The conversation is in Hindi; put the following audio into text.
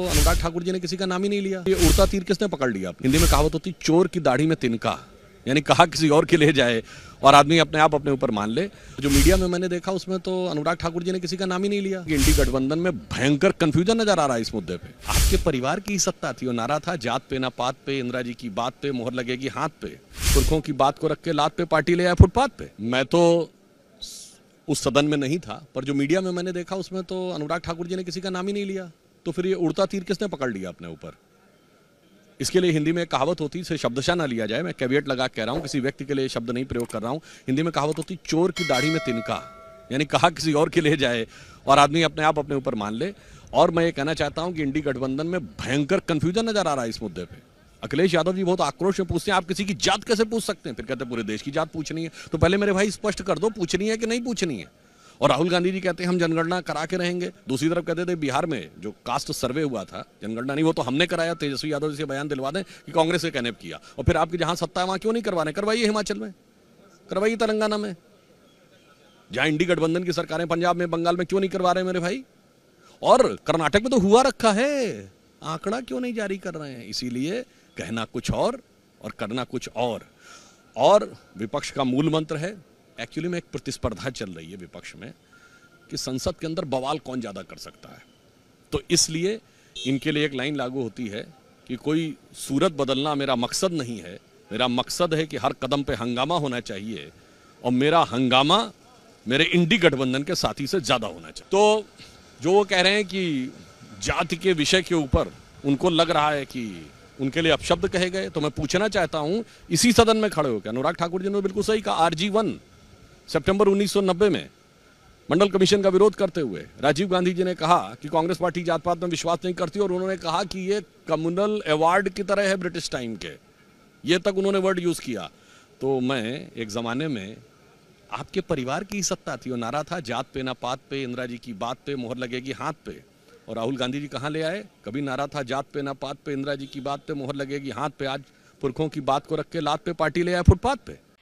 तो अनुराग ठाकुर जी ने किसी का नाम ही नहीं लिया ये उड़ता तीर किसने पकड़ लिया हिंदी में कहावत होती चोर की दाढ़ी में तिनका यानी कहा किसी और के ले जाए और आदमी अपने आप अपने ऊपर मान ले जो मीडिया में मैंने देखा उसमें तो अनुराग ठाकुर जी ने किसी का नाम ही नहीं लिया इंडी गठबंधन में भयंकर कंफ्यूजन नजर आ रहा है इस मुद्दे पे आपके परिवार की ही सत्ता थी और नारा था जात पे ना पात पे इंदिरा जी की बात पे मोहर लगेगी हाथ पे पुरखों की बात को रख के लात पे पार्टी ले आए फुटपाथ पे मैं तो उस सदन में नहीं था पर जो मीडिया में मैंने देखा उसमें तो अनुराग ठाकुर जी ने किसी का नाम ही नहीं लिया तो फिर ये उड़ता तीर किसने पकड़ लिया अपने ऊपर इसके लिए हिंदी में कहावत होती इसे शब्दशा ना लिया जाए मैं कैवियट लगा कह रहा हूँ किसी व्यक्ति के लिए शब्द नहीं प्रयोग कर रहा हूँ हिंदी में कहावत होती चोर की दाढ़ी में तिनका यानी कहा किसी और के लिए जाए और आदमी अपने आप अपने ऊपर मान ले और मैं ये कहना चाहता हूँ कि इंडी गठबंधन में भयंकर कन्फ्यूजन नजर आ रहा है इस मुद्दे पर अखिलेश यादव जी बहुत आक्रोश में पूछते हैं आप किसी की जात कैसे पूछ सकते हैं फिर कहते हैं पूरे देश की जात पूछनी है तो पहले मेरे भाई स्पष्ट कर दो पूछनी है कि नहीं पूछनी है और राहुल गांधी जी कहते हैं हम जनगणना करा के रहेंगे दूसरी तरफ कहते थे बिहार में जो कास्ट सर्वे हुआ था जनगणना नहीं वो तो हमने कराया तेजस्वी यादव जी से बयान दिलवा दें कि कांग्रेस ने कैनेप किया और फिर आपकी जहां सत्ता है वहां क्यों नहीं करवा रहे करवाइए हिमाचल में करवाइए तेलंगाना में जहां इंडी गठबंधन की सरकारें पंजाब में बंगाल में क्यों नहीं करवा रहे मेरे भाई और कर्नाटक में तो हुआ रखा है आंकड़ा क्यों नहीं जारी कर रहे हैं इसीलिए कहना कुछ और और करना कुछ और और विपक्ष का मूल मंत्र है एक्चुअली में एक प्रतिस्पर्धा चल रही है विपक्ष में कि संसद के अंदर बवाल कौन ज़्यादा कर सकता है तो इसलिए इनके लिए एक लाइन लागू होती है कि कोई सूरत बदलना मेरा मकसद नहीं है मेरा मकसद है कि हर कदम पे हंगामा होना चाहिए और मेरा हंगामा मेरे इंडी गठबंधन के साथी से ज़्यादा होना चाहिए तो जो वो कह रहे हैं कि जाति के विषय के ऊपर उनको लग रहा है कि उनके लिए अपशब्द कहे गए तो मैं पूछना चाहता हूं इसी सदन में खड़े होकर अनुराग ठाकुर जी ने तो बिल्कुल सही कहा आर जी वन सितंबर 1990 में मंडल कमीशन का विरोध करते हुए राजीव गांधी जी ने कहा कि कांग्रेस पार्टी जात पात में विश्वास नहीं करती और उन्होंने कहा कि ये कम्युनल अवार्ड की तरह है ब्रिटिश टाइम के ये तक उन्होंने वर्ड यूज़ किया तो मैं एक ज़माने में आपके परिवार की सत्ता थी और नारा था जात पे ना पात पे इंदिरा जी की बात पे मोहर लगेगी हाथ पे और राहुल गांधी जी कहाँ ले आए कभी नारा था जात पे ना पात पे इंदिरा जी की बात पे मोहर लगेगी हाथ पे आज पुरखों की बात को रख के लात पे पार्टी ले आए फुटपाथ पे